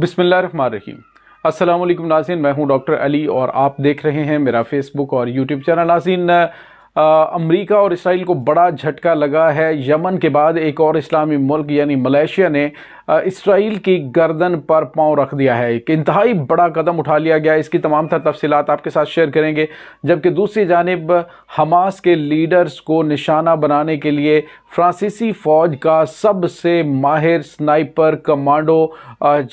बिसमीम अस्सलाम वालेकुम नाजीन मैं हूं डॉक्टर अली और आप देख रहे हैं मेरा फेसबुक और यूट्यूब चैनल नाजीन अमेरिका और इसराइल को बड़ा झटका लगा है यमन के बाद एक और इस्लामी मुल्क यानी मलेशिया ने इसराइल की गर्दन पर पाँव रख दिया है एक इंतहाई बड़ा कदम उठा लिया गया इसकी तमाम तर तफसीत आपके साथ शेयर करेंगे जबकि दूसरी जानब हमास के लीडर्स को निशाना बनाने के लिए फ्रांसीसी फ़ौज का सबसे माहिर स्नाइपर कमांडो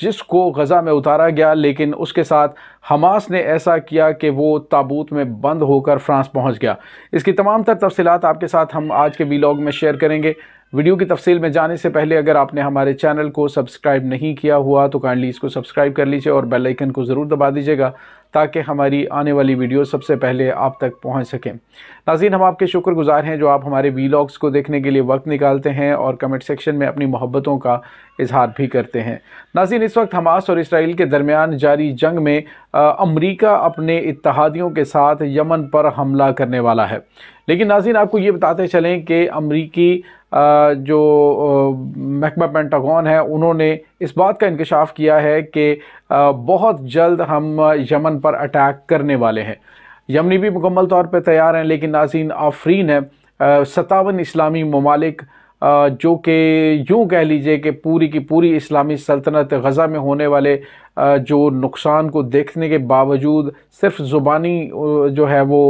जिसको गज़ा में उतारा गया लेकिन उसके साथ हमास ने ऐसा किया कि वो ताबूत में बंद होकर फ्रांस पहुंच गया इसकी तमाम तर तफसीत आपके साथ हम आज के वीलॉग में शेयर करेंगे वीडियो की तफसील में जाने से पहले अगर आपने हमारे चैनल को सब्सक्राइब नहीं किया हुआ तो काइंडली इसको सब्सक्राइब कर लीजिए और बेल आइकन को ज़रूर दबा दीजिएगा ताकि हमारी आने वाली वीडियो सबसे पहले आप तक पहुंच सकें नाजीन हम आपके शुक्रगुजार हैं जो आप हमारे वीलॉग्स को देखने के लिए वक्त निकालते हैं और कमेंट सेक्शन में अपनी मोहब्बतों का इजहार भी करते हैं नाजीन इस वक्त हमास और इसराइल के दरमियान जारी जंग में अमरीका अपने इतिहादियों के साथ यमन पर हमला करने वाला है लेकिन नाजीन आपको ये बताते चलें कि अमरीकी जो महकमा पेंटागन है उन्होंने इस बात का इंकशाफ किया है कि बहुत जल्द हम यमन पर अटैक करने वाले हैं यमनी भी मुकम्मल तौर पर तैयार हैं लेकिन नाजीन आफरीन है सतावन इस्लामी ममालिक जो कि यूँ कह लीजिए कि पूरी की पूरी इस्लामी सल्तनत गज़ा में होने वाले जो नुकसान को देखने के बावजूद सिर्फ ज़ुबानी जो है वो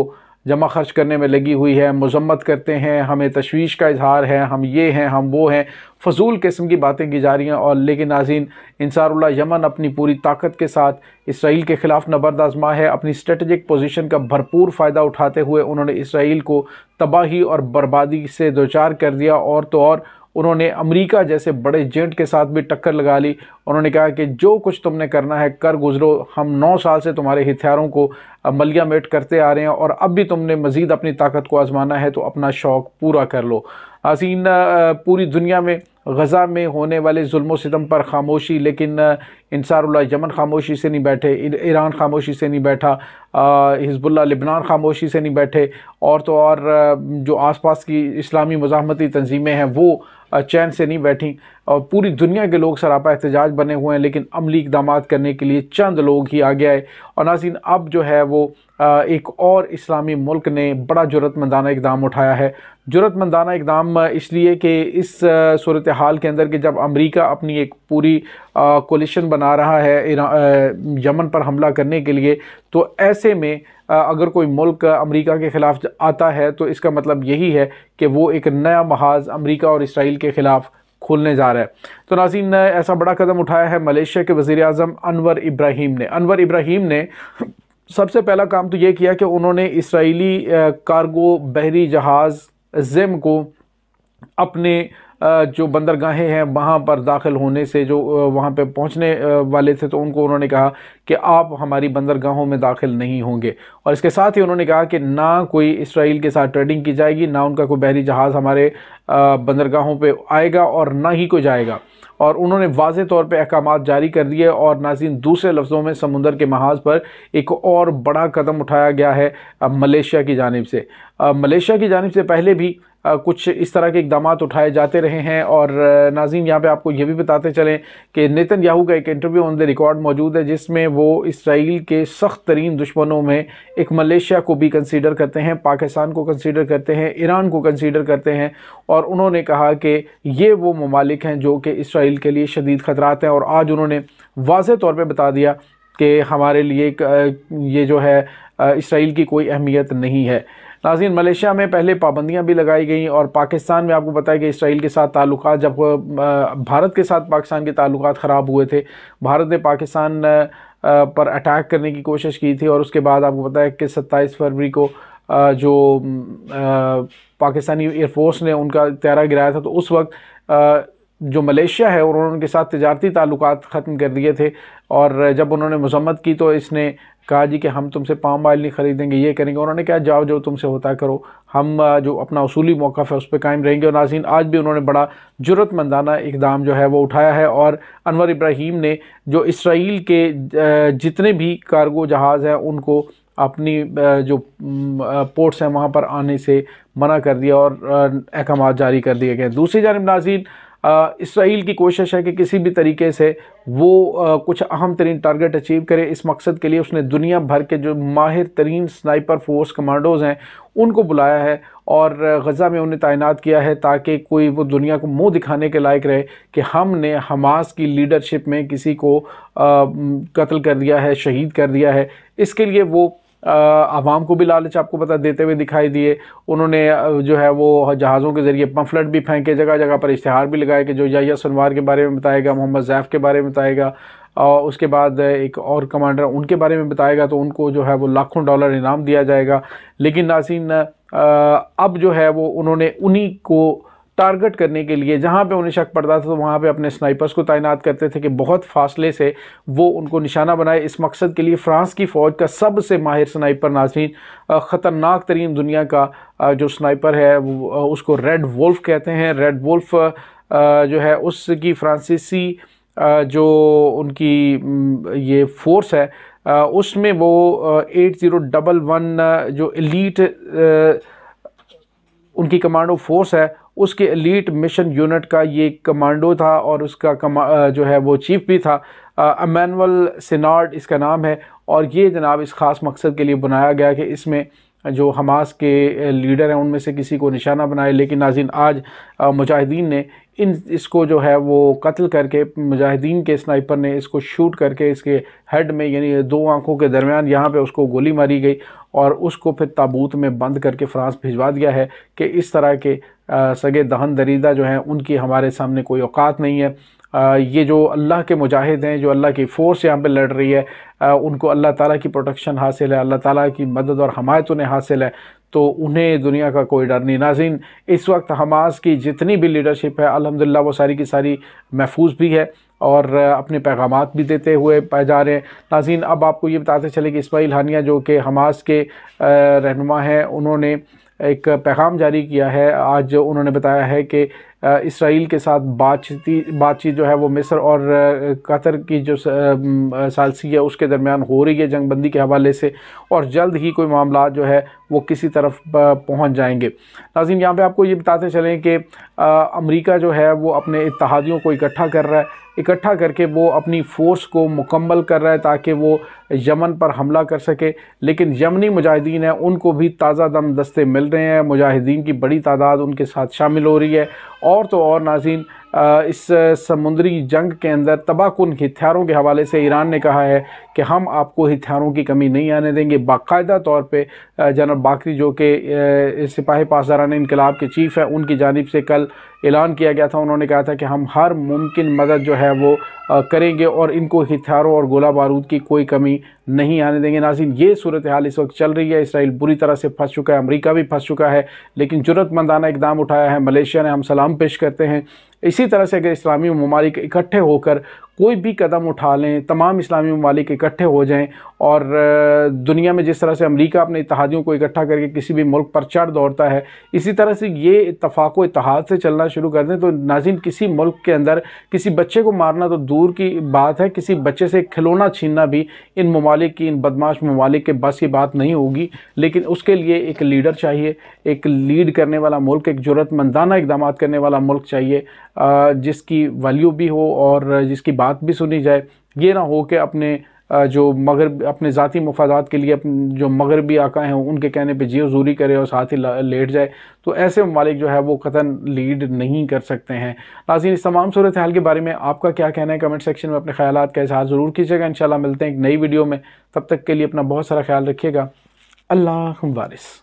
जमा खर्च करने में लगी हुई है मजम्मत करते हैं हमें तशवीश का इजहार है हम ये हैं हम वो हैं फजूल किस्म की बातें की जा रही हैं और लेकिन नाजीन इंसारुल्ला यमन अपनी पूरी ताकत के साथ इसराइल के ख़िलाफ़ नबरदाज़मा है अपनी स्ट्रेटजिक पोजीशन का भरपूर फ़ायदा उठाते हुए उन्होंने इसराइल को तबाही और बर्बादी से दोचार कर दिया और तो और उन्होंने अमेरिका जैसे बड़े जेंट के साथ भी टक्कर लगा ली उन्होंने कहा कि जो कुछ तुमने करना है कर गुजरो हम नौ साल से तुम्हारे हथियारों को मलिया मेट करते आ रहे हैं और अब भी तुमने मज़ीद अपनी ताकत को आजमाना है तो अपना शौक़ पूरा कर लो हसीन पूरी दुनिया में गज़ा में होने वाले जुल्म सितम पर खामोशी लेकिन इंसारुल्ला यमन खामोशी से नहीं बैठे ईरान खामोशी से नहीं बैठा हिजबुल्ला लिबनान खामोशी से नहीं बैठे और तो और जो आसपास की इस्लामी मज़ामती तंजीमें हैं वो चैन से नहीं बैठी और पूरी दुनिया के लोग सरापा एहतजाज बने हुए हैं लेकिन अमली इकदाम करने के लिए चंद लोग ही आगे आए और नासिन अब जो है वो एक और इस्लामी मुल्क ने बड़ा जरूरतमंदाना इकदाम उठाया है ज़रूरतमंदाना इकदाम इसलिए कि इस सूरत हाल के अंदर कि जब अमेरिका अपनी एक पूरी कोलिशन बना रहा है यमन पर हमला करने के लिए तो ऐसे में अगर कोई मुल्क अमेरिका के ख़िलाफ़ आता है तो इसका मतलब यही है कि वो एक नया महाज अमेरिका और इसराइल के ख़िलाफ़ खोलने जा रहा है तो नाजीन ने ऐसा बड़ा कदम उठाया है मलेशिया के वज़ी अजम अनवर इब्राहिम ने अनवर इब्राहिम ने सबसे पहला काम तो ये किया कि उन्होंने इसराइली कार्गो बहरी जहाज़ जिम को अपने जो बंदरगाहें हैं वहाँ पर दाखिल होने से जो वहाँ पे पहुँचने वाले थे तो उनको उन्होंने कहा कि आप हमारी बंदरगाहों में दाखिल नहीं होंगे और इसके साथ ही उन्होंने कहा कि ना कोई इसराइल के साथ ट्रेडिंग की जाएगी ना उनका कोई बहरी जहाज़ हमारे बंदरगाहों पर आएगा और ना ही कोई जाएगा और उन्होंने वाज तौर पर अहकाम जारी कर दिए और नाजिन दूसरे लफ्ज़ों में समुंदर के महाज पर एक और बड़ा कदम उठाया गया है मलेशिया की जानब से मलेशिया की जानब से पहले भी कुछ इस तरह के इकदाम उठाए जाते रहे हैं और नाजीम यहाँ पर आपको यह भी बताते चलें कि नितिन याहू का एक इंटरव्यू ऑन द रिकॉर्ड मौजूद है जिसमें वो इसराइल के सख्त तरीन दुश्मनों में एक मलेशिया को भी कंसिडर करते हैं पाकिस्तान को कंसिडर करते हैं ईरान को कंसिडर करते हैं और उन्होंने कहा कि ये वो ममालिक हैं जो कि इसराइल के लिए शदीद ख़तरात हैं और आज उन्होंने वाज तौर पर बता दिया कि हमारे लिए ये जो है इसराइल की कोई अहमियत नहीं है नाजीन मलेशिया में पहले पाबंदियाँ भी लगाई गई और पाकिस्तान में आपको बताया कि इसराइल के साथ ताल्लुक जब भारत के साथ पाकिस्तान के ताल्लुक ख़राब हुए थे भारत ने पाकिस्तान पर अटैक करने की कोशिश की थी और उसके बाद आपको बताया कि सत्ताईस फरवरी को जो पाकिस्तानी एयरफोर्स ने उनका त्यारा गिराया था तो उस वक्त जो मलेशिया है उन्होंने उनके साथ तजारती ताल्लुक ख़त्म कर दिए थे और जब उन्होंने मजम्मत की तो इसने कहा जी कि हम तुमसे पाम ऑयल नहीं ख़रीदेंगे ये करेंगे उन्होंने कहा जाओ जो तुमसे होता करो हम जो अपना उसूली मौक़ है उस पर कायम रहेंगे और नाजीन आज भी उन्होंने बड़ा जरूरतमंदाना इकदाम जो है वो उठाया है और अनवर इब्राहिम ने जो इसराइल के जितने भी कार्गो जहाज़ हैं उनको अपनी जो पोर्ट्स हैं वहाँ पर आने से मना कर दिया और अहकाम जारी कर दिए गए दूसरी जानब नाजीन इसराइल की कोशिश है कि किसी भी तरीके से वो आ, कुछ अहम तरीन टारगेट अचीव करे इस मकसद के लिए उसने दुनिया भर के जो माहिर तरीन स्नाइपर फोर्स कमांडोज हैं उनको बुलाया है और गज़ा में उन्हें तैनात किया है ताकि कोई वो दुनिया को मुंह दिखाने के लायक रहे कि हमने हमास की लीडरशिप में किसी को कत्ल कर दिया है शहीद कर दिया है इसके लिए वो आवाम को भी लालच आपको पता देते हुए दिखाई दिए उन्होंने जो है वो जहाज़ों के ज़रिए पम्फलेट भी फेंके जगह जगह पर इश्तहार भी लगाए कि जो या सनवार के बारे में बताएगा मोहम्मद जैफ़ के बारे में बताएगा और उसके बाद एक और कमांडर उनके बारे में बताएगा तो उनको जो है वो लाखों डॉलर इनाम दिया जाएगा लेकिन नासिन अब जो है वो उन्होंने उन्हीं को टारगेट करने के लिए जहाँ पे उन्हें शक पड़ता था तो वहाँ पे अपने स्नाइपर्स को तैनात करते थे कि बहुत फासले से वो उनको निशाना बनाए इस मकसद के लिए फ्रांस की फ़ौज का सबसे माहिर स्नाइपर नाजरीन ख़तरनाक तरीन दुनिया का जो स्नाइपर है उसको रेड वोल्फ कहते हैं रेड वोल्फ जो है उसकी फ्रांसीसी जो उनकी ये फोर्स है उसमें वो एट ज़ीरो डबल वन जो एलीट उनकी कमांडो फोर्स है उसके एलीट मिशन यूनिट का ये कमांडो था और उसका कमा जो है वो चीफ भी था अमानुअल सिनार्ड इसका नाम है और ये जनाब इस ख़ास मकसद के लिए बनाया गया कि इसमें जो हमास के लीडर हैं उनमें से किसी को निशाना बनाए लेकिन नाजिन आज मुजाहिदीन ने इन इसको जो है वो कत्ल करके मुजाहिदीन के स्नाइपर ने इसको शूट करके इसके हेड में यानी दो आंखों के दरमियान यहाँ पे उसको गोली मारी गई और उसको फिर ताबूत में बंद करके फ्रांस भिजवा दिया है कि इस तरह के सगे दहन दरीदा जो हैं उनकी हमारे सामने कोई औकात नहीं है ये जो अल्लाह के मुजाहिद हैं जो अल्लाह की फ़ोर्स यहाँ पे लड़ रही है उनको अल्लाह ताला की प्रोटेक्शन हासिल है अल्लाह ताला की मदद और हमायत उन्हें हासिल है तो उन्हें दुनिया का कोई डर नहीं नाजिन इस वक्त हमास की जितनी भी लीडरशिप है अलहमदिल्ला वो सारी की सारी महफूज भी है और अपने पैगाम भी देते हुए पाए जा रहे हैं नाजीन अब आपको ये बताते चले कि इसमाइल हानिया जो कि हमास के रहनमा हैं उन्होंने एक पैगाम जारी किया है आज उन्होंने बताया है कि इसराइल के साथ बातचीत बातचीत जो है वो मिस्र और कतर की जो सालसी है उसके दरमियान हो रही है जंगबंदी के हवाले से और जल्द ही कोई मामला जो है वो किसी तरफ पहुंच जाएंगे नाजिम यहाँ पे आपको ये बताते चलें कि अमेरिका जो है वो अपने इतिहादियों को इकट्ठा कर रहा है इकट्ठा करके वो अपनी फ़ोर्स को मुकम्मल कर रहा है ताकि वो यमन पर हमला कर सके लेकिन यमनी मुजाहिदीन हैं उनको भी ताज़ा दम दस्ते मिल रहे हैं मुजाहिदीन की बड़ी तादाद उनके साथ शामिल हो रही है और और तो और नाजीन इस समुद्री जंग के अंदर तबाहकुन हथियारों के हवाले से ईरान ने कहा है कि हम आपको हथियारों की कमी नहीं आने देंगे बाकायदा तौर पर जनरल बाकरी जो कि सिपाही पासदारान इनकलाब के चीफ़ हैं उनकी जानब से कल ऐलान किया गया था उन्होंने कहा था कि हम हर मुमकिन मदद जो है वो करेंगे और इनको हथियारों और गोला बारूद की कोई कमी नहीं आने देंगे नाजिन ये सूरत हाल इस वक्त चल रही है इसराइल बुरी तरह से फंस चुका है अमरीका भी फंस चुका है लेकिन जरूरतमंदाना इकदाम उठाया है मलेशिया ने हम सलाम पेश करते हैं इसी तरह से अगर इस्लामी ममालिक इकट्ठे होकर कोई भी कदम उठा लें तमाम इस्लामी ममालिक इकट्ठे हो जाएं और दुनिया में जिस तरह से अमेरिका अपने इतिहादियों को इकट्ठा करके किसी भी मुल्क पर चढ़ दौड़ता है इसी तरह से ये इतफाक़ इतिहाद से चलना शुरू कर दें तो नाजिम किसी मुल्क के अंदर किसी बच्चे को मारना तो दूर की बात है किसी बच्चे से खिलौना छीनना भी इन ममालिक की इन बदमाश ममालिक के बस की बात नहीं होगी लेकिन उसके लिए एक लीडर चाहिए एक लीड करने वाला मुल्क एक ज़रूरतमंदाना इकदाम करने वाला मुल्क चाहिए जिसकी वैल्यू भी हो और जिसकी बात बात भी सुनी जाए ये ना हो कि अपने जो मगर अपने ज़ाती मफादात के लिए जो मगरबी आका हैं उनके कहने पर जियो जूरी करे और साथ ही लेट जाए तो ऐसे ममालिक जो है वो कतन लीड नहीं कर सकते हैं नाजीन इस तमाम सूरत हाल के बारे में आपका क्या कहना है कमेंट सेक्शन में अपने ख्याल का इजहार ज़रूर कीजिएगा इन मिलते हैं एक नई वीडियो में तब तक के लिए अपना बहुत सारा ख्याल रखिएगा अल्लाह वारिस